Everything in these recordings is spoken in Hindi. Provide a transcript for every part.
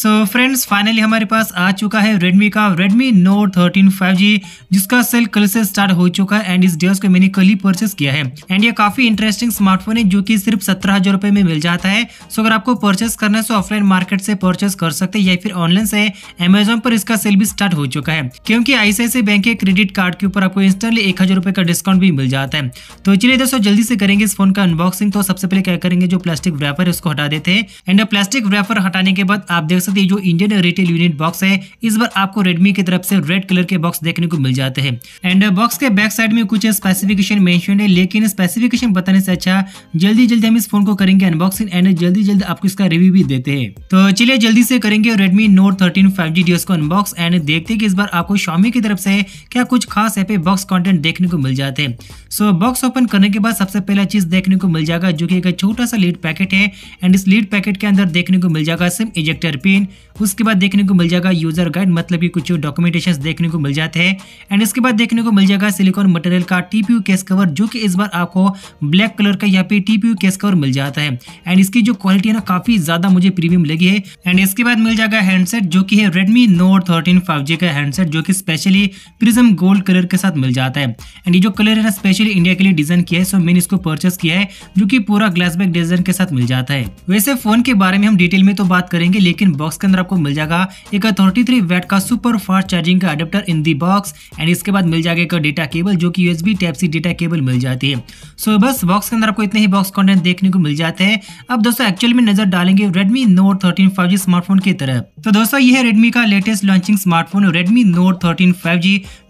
सो फ्रेंड्स फाइनली हमारे पास आ चुका है रेडमी का रेडमी नोट 13 5G जिसका सेल कल से स्टार्ट हो चुका है एंड इस डिवाइस को मैंने कल ही परचेस किया है एंड ये काफी इंटरेस्टिंग स्मार्टफोन है जो कि सिर्फ सत्रह हजार रुपए में मिल जाता है सो अगर आपको परचेस करना है तो ऑफलाइन मार्केट से परचेस कर सकते हैं या फिर ऑनलाइन से अमेजोन पर इसका सेल भी स्टार्ट हो चुका है क्योंकि आईसीआईसी बैंक के क्रेडिट कार्ड के ऊपर आपको इंस्टेंटली एक हजार रुपए का डिस्काउंट भी मिल जाता है तो चलिए दोस्तों जल्दी से करेंगे इस फोन का अनबॉक्सिंग तो सबसे पहले क्या करेंगे जो प्लास्टिक व्रैपर है उसको हटा देते हैं एंड प्लास्टिक व्रैपर हटाने के बाद आप देख सकते हैं जो इंडियन रिटेल यूनिट बॉक्स है इस बार आपको रेडमी की तरफ से रेड कलर के बॉक्स देखने को मिल जाते हैं एंड बॉक्स के बैक साइड में कुछ स्पेसिफिकेशन मेंशन है लेकिन स्पेसिफिकेशन बताने से अच्छा जल्दी जल्दी हम इस फोन को करेंगे अनबॉक्सिंग एंड जल्दी जल्दी आपको इसका रिव्यू भी देते हैं तो चलिए जल्दी से करेंगे Redmi note thirteen five G को अनबॉक्स एंड देखते हैं कि इस बार आपको शॉमी की तरफ से क्या कुछ खास ऐप बॉक्स कॉन्टेंट देखने को मिल जाते हैं सो बॉक्स ओपन करने के बाद सबसे पहला चीज देखने को मिल जाएगा जो की एक छोटा सा लीड पैकेट है एंड इस लीड पैकेट के अंदर देखने को मिल जाएगा सिम इजेक्टर पिन स्क्रीन उसके बाद देखने को मिल जाएगा यूजर गाइड मतलब की कुछ डॉक्यूमेंटेशन देखने को मिल जाते हैं एंड इसके बाद देखने को मिल जाएगा सिलिकॉन मटेरियल का टीपीयू केस कवर जो कि इस बार आपको ब्लैक कलर का यहाँ पे टीपीयू केस कवर मिल जाता है एंड इसकी जो क्वालिटी है ना काफी ज्यादा मुझे प्रीमियम लगी है एंड इसके बाद मिल जाएगा हैंडसेट जो की है रेडमी नोट थर्टीन फाइव का हैंडसेट जो की स्पेशली प्रिजम गोल्ड कलर के साथ मिल जाता है एंड ये जो कलर है ना स्पेशली इंडिया के लिए डिजाइन किया है सो मैंने इसको परचेस किया है जो की पूरा ग्लास बैक डिजाइन के साथ मिल जाता है वैसे फोन के बारे में हम डिटेल में तो बात करेंगे लेकिन बॉक्स बॉक्स के अंदर आपको मिल जाएगा एक थर्टी थ्री वेट का सुपर फास्ट चार्जिंग का adapter in the box and इसके बाद मिल जाएगा एक डेटा केबल जो कि USB type C data cable मिल जाती है सो so, बस बॉक्स के अंदर आपको इतने ही बॉक्स कॉन्टेंट देखने को मिल जाते हैं अब दोस्तों एक्चुअल में नजर डालेंगे Redmi note thirteen five smartphone की तरफ तो दोस्तों ये है रेडमी का latest launching smartphone Redmi note thirteen five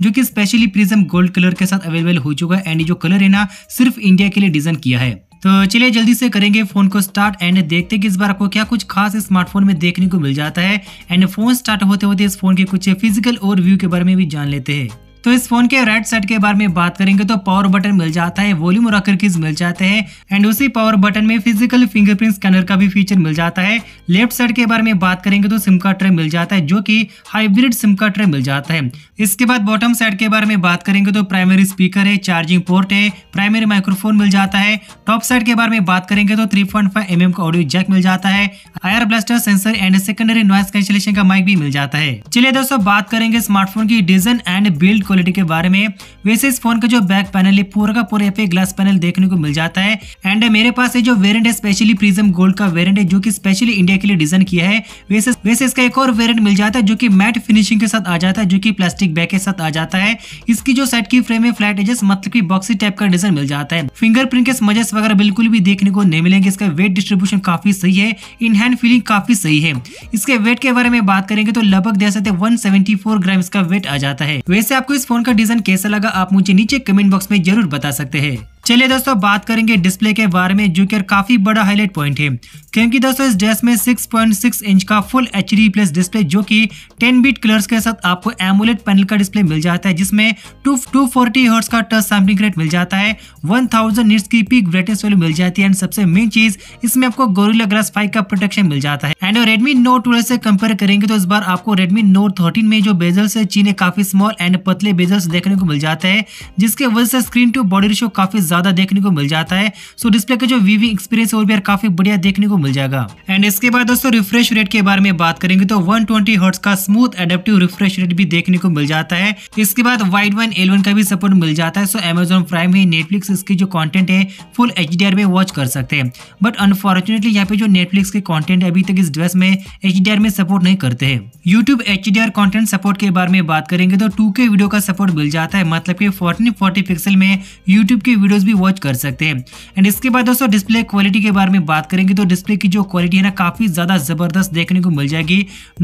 जो कि स्पेशली प्रीजम गोल्ड कलर के साथ अवेलेबल हो चुका है एंड जो कलर है ना सिर्फ इंडिया के लिए डिजाइन किया है तो चलिए जल्दी से करेंगे फ़ोन को स्टार्ट एंड देखते कि इस बार आपको क्या कुछ खास स्मार्टफोन में देखने को मिल जाता है एंड फ़ोन स्टार्ट होते होते इस फ़ोन के कुछ फिजिकल ओवरव्यू के बारे में भी जान लेते हैं तो इस फोन के राइट साइड के बारे में बात करेंगे तो पावर बटन मिल जाता है वॉल्यूम और कीज मिल जाते हैं एंड उसी पावर बटन में फिजिकल फिंगरप्रिंट स्कैनर का भी फीचर मिल जाता है लेफ्ट साइड के बारे में बात करेंगे तो सिम का ट्रे मिल जाता है जो कि हाइब्रिड सिम का ट्रे मिल जाता है इसके बाद बॉटम साइड के बारे में बात करेंगे तो प्राइमरी स्पीकर है चार्जिंग पोर्ट है प्राइमरी माइक्रोफोन मिल जाता है टॉप साइड के बारे में बात करेंगे तो three point five M M का ऑडियो जैक मिल जाता है IR blaster sensor and secondary noise cancellation का माइक भी मिल जाता है चलिए दोस्तों बात करेंगे स्मार्टफोन की डिजाइन एंड बिल्ड क्वालिटी के बारे में वैसे इस फोन का जो बैक पैनल है पूरा का पूरा यहाँ पे ग्लास पैनल देखने को मिल जाता है एंड मेरे पास ये जो वेरियंट है स्पेशली प्रीजम गोल्ड का वेरियंट है जो की स्पेशली इंडिया के लिए डिजाइन किया है वैसे वैसे इसका एक और वेरियंट मिल जाता है जो की मैट फिनिशिंग के साथ आ जाता है जो की प्लास्टिक बैग के साथ आ जाता है इसकी जो सेट की फ्रेम है फ्लैट एजेस मतलब की बॉक्सी टाइप का डिजाइन मिल जाता है फिंगरप्रिंट के मजस वगैरह बिल्कुल भी देखने को नहीं मिलेंगे इसका वेट डिस्ट्रीब्यूशन काफी सही है इन हैंड फीलिंग काफी सही है इसके वेट के बारे में बात करेंगे तो लगभग दे सकते 174 ग्राम इसका वेट आ जाता है वैसे आपको इस फोन का डिजाइन कैसा लगा आप मुझे नीचे कमेंट बॉक्स में जरूर बता सकते हैं चलिए दोस्तों बात करेंगे डिस्प्ले के बारे में जो कि काफी बड़ा हाईलाइट पॉइंट है क्योंकि दोस्तों इस ड्रेस में 6.6 इंच का full H D plus display जो कि 10 बीट कलर्स के साथ आपको एमुलेट पैनल का डिस्प्ले मिल जाता है जिसमें टू टू फोर्टी हर्ट्स का टच सैम्पलिंग रेट मिल जाता है 1000 थाउजेंड की पीक ब्राइटनेस वैल्यू मिल जाती है एंड सबसे मेन चीज इसमें आपको गोरिल्ला ग्लास फाइव का प्रोटेक्शन मिल जाता है एंड रेडमी नोट ट्वेल्व से कम्पेयर करेंगे तो इस बार आपको रेडमी नोट थर्टीन में जो बेजल्स है चीने काफी स्मॉल एंड पतले बेजल्स देखने को मिल जाते हैं जिसके वजह से स्क्रीन टू बॉडी रिशो काफी ज्यादा ज़्यादा देखने को मिल जाता है सो डिस्प्ले का जो वीविंग एक्सपीरियंस और भी काफ़ी बढ़िया देखने को मिल जाएगा एंड इसके बाद दोस्तों रिफ्रेश रेट के बारे में बात करेंगे तो वन ट्वेंटी का स्मूथ एडेप्टिव रिफ्रेश रेट भी देखने को मिल जाता है इसके बाद वाइड वन एलेवन का भी सपोर्ट मिल जाता है सो एमेजोन प्राइम है नेटफ्लिक्स इसकी जो कॉन्टेंट है फुल एच में वॉच कर सकते हैं बट अनफॉर्चुनेटली यहाँ पे जो नेटफ्लिक्स के कॉन्टेंट अभी तक इस ड्रेस में एच में सपोर्ट नहीं करते हैं यूट्यूब एच कंटेंट सपोर्ट के बारे में बात करेंगे तो 2K वीडियो का सपोर्ट मिल जाता है मतलब कि 1440 पिक्सल में यूट्यूब के वीडियोस भी वॉच कर सकते हैं एंड इसके बाद दोस्तों डिस्प्ले क्वालिटी के बारे में बात करेंगे तो डिस्प्ले की जो क्वालिटी है ना काफ़ी ज़्यादा ज़बरदस्त देखने को मिल जाएगी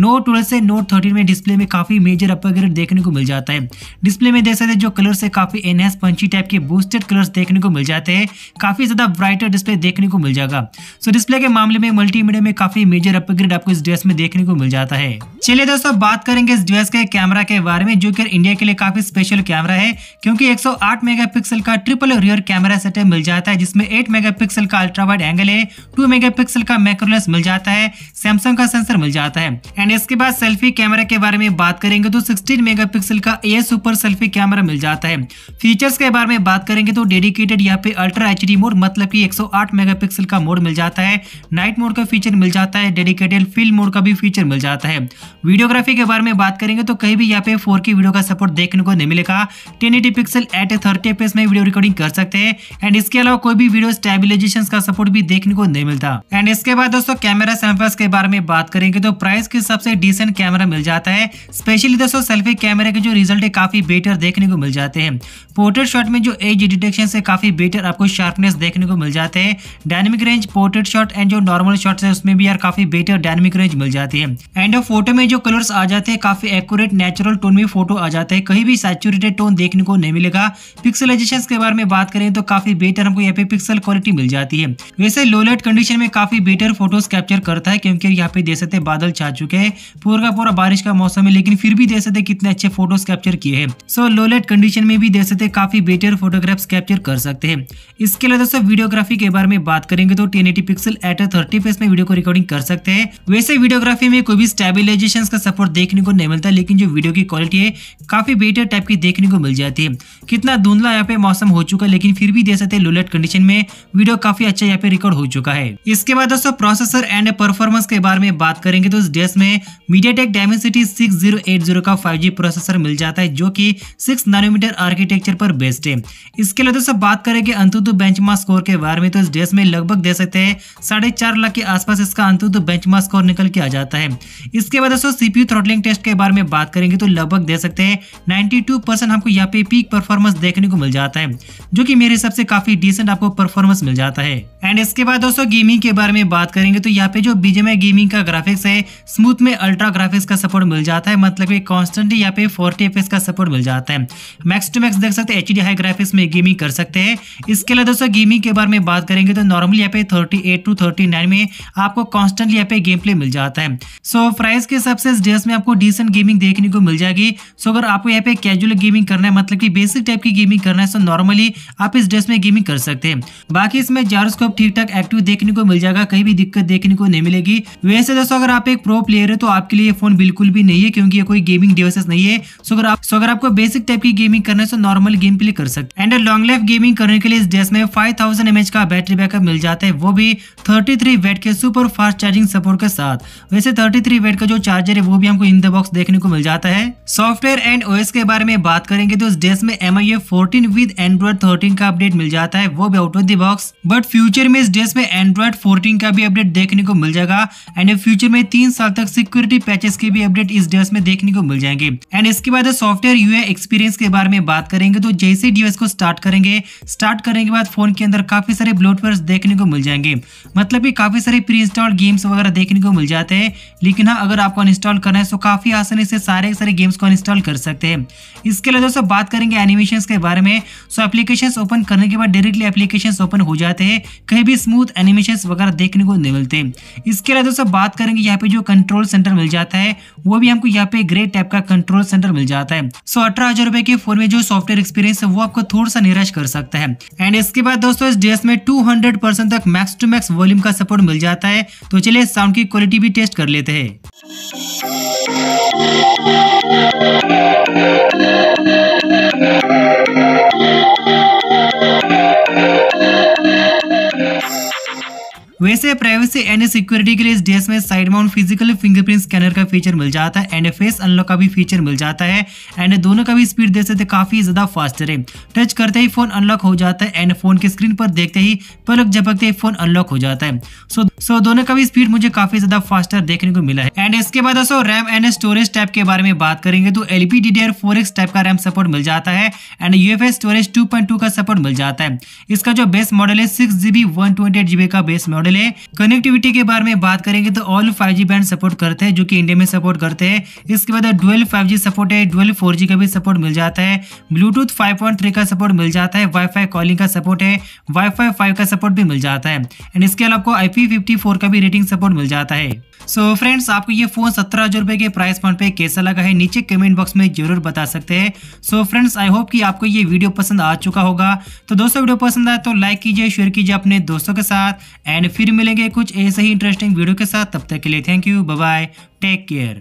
नोट ट्वेल्व से नोट थर्टीन में डिस्प्ले में काफ़ी मेजर अपग्रेड देखने को मिल जाता है डिस्प्ले में देख सकते जो कलर से काफ़ी एनहेंस पंची टाइप के बूस्टेड कलर देखने को मिल जाते हैं काफ़ी ज़्यादा ब्राइटर डिस्प्ले देखने को मिल जाएगा सो डिस्प्ले के मामले में मल्टीमीडिया में काफ़ी मेजर अपग्रेड आपको इस ड्रेस में देखने को मिल जाता है चलिए दोस्तों बात करेंगे इस ड्रेस के कैमरा के बारे में जो कि इंडिया के लिए काफ़ी स्पेशल कैमरा है क्योंकि 108 मेगापिक्सल का ट्रिपल रियर कैमरा सेटअप मिल जाता है जिसमें 8 मेगापिक्सल का अल्ट्रा वाइड एंगल है 2 मेगापिक्सल का मैक्रोलेस मिल जाता है सैमसंग का सेंसर मिल जाता है एंड इसके बाद सेल्फी कैमरा के बारे में बात करेंगे तो 16 मेगापिक्सल का ए सुपर सेल्फी कैमरा मिल जाता है फीचर्स के बारे में बात करेंगे तो डेडिकेटेड यहाँ पे अल्ट्रा एच मोड मतलब की एक मेगापिक्सल का मोड मिल जाता है नाइट मोड का फीचर मिल जाता है डेडिकेटेड फील्ड मोड का भी फीचर मिल जाता है वीडियोग्राफी के बारे में बात करेंगे तो कहीं भी यहाँ पे फोर वीडियो का सपोर्ट देखने को नहीं मिलेगा टेन पिक्सल एट थर्टी में वीडियो रिकॉर्डिंग कर सकते हैं सकते हैं एंड इसके अलावा कोई भी वीडियो स्टेबिलाईजेशन का सपोर्ट भी देखने को नहीं मिलता एंड इसके बाद दोस्तों कैमरा सेल्फर्स के बारे में बात करेंगे तो प्राइस के सबसे डिसेंट कैमरा मिल जाता है स्पेशली दोस्तों सेल्फी कैमरे के जो रिजल्ट है काफी बेटर देखने को मिल जाते हैं पोर्ट्रेट शॉट में जो एज डिटेक्शन से काफी बेटर आपको शार्पनेस देखने को मिल जाते हैं dynamic range portrait shot and जो नॉर्मल शॉट है उसमें भी यार काफी बेटर डायनेमिक रेंज मिल जाती है एंड फोटो में जो कलर्स आ जाते हैं काफी एक्यूरेट नेचुरल टोन में फोटो आ जाते हैं कहीं भी सैचुरेटेड टोन देखने को नहीं मिलेगा पिक्सलाइजेशन के बारे में बात करें करें तो काफी बेटर हमको यहाँ पे पिक्सल क्वालिटी मिल जाती है वैसे लोलाइट कंडीशन में काफी बेटर फोटोज कैप्चर करता है क्योंकि यहाँ पे देख सकते बादल छा चुके हैं पूरा का पूरा बारिश का मौसम है लेकिन फिर भी देख सकते कितने अच्छे फोटोज कैप्चर किए हैं सो लोलाइट कंडीशन में भी देख सकते काफी बेटर फोटोग्राफ्स कैप्चर कर सकते हैं इसके अलावा दोस्तों वीडियोग्राफी के बारे में बात करेंगे तो ten eighty pixel at thirty FPS में वीडियो को रिकॉर्डिंग कर सकते हैं वैसे वीडियोग्राफी में कोई भी स्टेबिलाईजेशन का सपोर्ट देखने को नहीं मिलता लेकिन जो वीडियो की क्वालिटी है काफी बेटर टाइप की देखने को मिल जाती है कितना धुंधला यहाँ पे मौसम हो चुका है लेकिन फिर भी दे सकते लोलेट कंडीशन में वीडियो काफी अच्छा यहाँ पे रिकॉर्ड हो चुका है इसके बाद दोस्तों प्रोसेसर एंड परफॉर्मेंस के बारे में बात करेंगे तो इस डेस्क में मीडिया टेक डायमेंसिटी सिक्स का फाइव प्रोसेसर मिल जाता है जो की सिक्स नैनोमीटर आर्किटेक्चर पर बेस्ड है इसके अलावा दोस्तों बात करेंगे अंतुतु बेंच स्कोर के बारे में तो इस डेस में लगभग दे सकते हैं साढ़े लाख के आसपास इसका अंतुतु बेंच स्कोर निकल के आ जाता है इसके बाद दोस्तों सीपीयू थ्रॉटलिंग टेस्ट के बारे में बात करेंगे तो लगभग दे सकते हैं 92 परसेंट हमको यहाँ पे पीक परफॉर्मेंस देखने को मिल जाता है जो कि मेरे हिसाब से काफी डिसेंट आपको परफॉर्मेंस मिल जाता है एंड इसके बाद दोस्तों गेमिंग के बारे में बात करेंगे तो यहाँ पे जो बीजेम गेमिंग का ग्राफिक्स है स्मूथ में अल्ट्रा ग्राफिक्स का सपोर्ट मिल जाता है मतलब कि कॉन्स्टेंटली यहाँ पे फोर्टी एफ का सपोर्ट मिल जाता है मैक्स टू मैक्स देख सकते हैं एच हाई ग्राफिक्स में गेमिंग कर सकते हैं इसके अलावा दोस्तों गेमिंग के बारे में बात करेंगे तो नॉर्मली यहाँ पे थर्टी टू थर्टी में आपको कॉन्स्टेंटली यहाँ पे गेम प्ले मिल जाता है सो प्राइस के हिसाब से इस में आपको डिसेंट गेमिंग देखने को मिल जाएगी सो अगर आपको यहाँ पे कैजुअल गेमिंग करना है मतलब कि बेसिक टाइप की गेमिंग करना है सो नॉर्मली आप इस ड्रेस में गेमिंग कर सकते हैं बाकी इसमें जारोस्कोप ठीक ठाक एक्टिव देखने को मिल जाएगा कहीं भी दिक्कत देखने को नहीं मिलेगी वैसे दोस्तों अगर आप एक प्रो प्लेयर है तो आपके लिए फोन बिल्कुल भी नहीं है क्योंकि ये कोई गेमिंग डिवाइस नहीं है सो अगर आप सो अगर आपको बेसिक टाइप की गेमिंग करना है तो नॉर्मल गेम प्ले कर सकते हैं एंड लॉन्ग लाइफ गेमिंग करने के लिए इस ड्रेस में फाइव थाउजेंड का बैटरी बैकअप मिल जाता है वो भी थर्टी थ्री के सुपर फास्ट चार्जिंग सपोर्ट के साथ वैसे थर्टी थ्री का जो चार्जर है वो भी हमको इन द बॉक्स देखने को मिल जाता है सॉफ्टवेयर एंड ओएस के बारे में बात करेंगे तो इस ड्रेस में M I fourteen with Android thirteen का का अपडेट मिल जाता है वो भी out of the box but future में इस ड्रेस में एंड्रॉइड फोर्टीन का भी अपडेट देखने को मिल जाएगा एंड फ्यूचर में तीन साल तक सिक्योरिटी पैचेस के भी अपडेट इस ड्रेस में देखने को मिल जाएंगे एंड इसके बाद सॉफ्टवेयर यू एक्सपीरियंस के बारे में बात करेंगे तो जैसे डिवाइस को स्टार्ट करेंगे स्टार्ट करने के बाद फोन के अंदर काफी सारे ब्लोटवेयर देखने को मिल जाएंगे मतलब की काफी सारे प्री इंस्टॉल गेम्स वगैरह देखने को मिल जाते हैं लेकिन हाँ अगर आपको इंस्टॉल करना है तो काफी आसानी से सारे सारे गेम्स को इंस्टॉल कर सकते हैं इसके अलावा दोस्तों बात करेंगे एनिमेशन के बारे में सो एप्लीकेशन ओपन ओपन करने के बाद डायरेक्टली एप्लीकेशन ओपन हो जाते हैं कहीं भी स्मूथ एनिमेशन वगैरह देखने को नहीं मिलते इसके अलावा दोस्तों बात करेंगे यहाँ पे जो कंट्रोल सेंटर मिल जाता है वो भी हमको यहाँ पे ग्रे टाइप का कंट्रोल सेंटर मिल जाता है सो अठारह हजार रुपए के फोन में जो सॉफ्टवेयर एक्सपीरियंस है वो आपको थोड़ा सा निराश कर सकता है एंड इसके बाद दोस्तों इस डेस में टू तक मैक्स टू मैक्स वॉल्यूम का सपोर्ट मिल जाता है तो चलिए साउंड की क्वालिटी भी टेस्ट कर लेते हैं प्राइवेसी एंड सिक्योरिटी के लिए इस ड्रेस में side mount physical fingerprint scanner का फीचर मिल जाता है एंड फेस अनलॉक का भी फीचर मिल जाता है एंड दोनों का भी स्पीड देख सकते काफी ज्यादा फास्टर है टच करते ही फोन अनलॉक हो जाता है एंड फोन के स्क्रीन पर देखते ही पलक झपकते ही फोन अनलॉक हो जाता है सो सो दोनों का भी स्पीड मुझे काफी ज्यादा फास्टर देखने को मिला है एंड इसके बाद दोस्तों रैम एंड स्टोरेज टाइप के बारे में बात करेंगे तो एल पी टाइप का रैम सपोर्ट मिल जाता है एंड यू स्टोरेज टू का सपोर्ट मिल जाता है इसका जो बेस मॉडल है सिक्स जीबी का बेस मॉडल है कनेक्टिविटी के बारे में बात करेंगे तो all five G band support करते हैं जो कि इंडिया में सपोर्ट करते हैं इसके बाद डुअल फाइव जी सपोर्ट है डुअल फोर जी का भी सपोर्ट मिल जाता है ब्लूटूथ फाइव पॉइंट थ्री का सपोर्ट मिल जाता है वाईफाई कॉलिंग का सपोर्ट है वाईफाई फाइव का सपोर्ट भी मिल जाता है एंड इसके अलावा आपको आई पी फिफ्टी फोर का भी रेटिंग सपोर्ट मिल जाता है सो so फ्रेंड्स आपको ये फोन सत्रह हजार रुपए के प्राइस पॉइंट पे कैसा लगा है नीचे कमेंट बॉक्स में जरूर बता सकते हैं सो फ्रेंड्स आई होप कि आपको ये वीडियो पसंद आ चुका होगा तो दोस्तों वीडियो पसंद आए तो लाइक कीजिए शेयर कीजिए अपने दोस्तों के साथ एंड फिर मिलेंगे हैं कुछ ऐसे ही इंटरेस्टिंग वीडियो के साथ तब तक के लिए thank you bye take care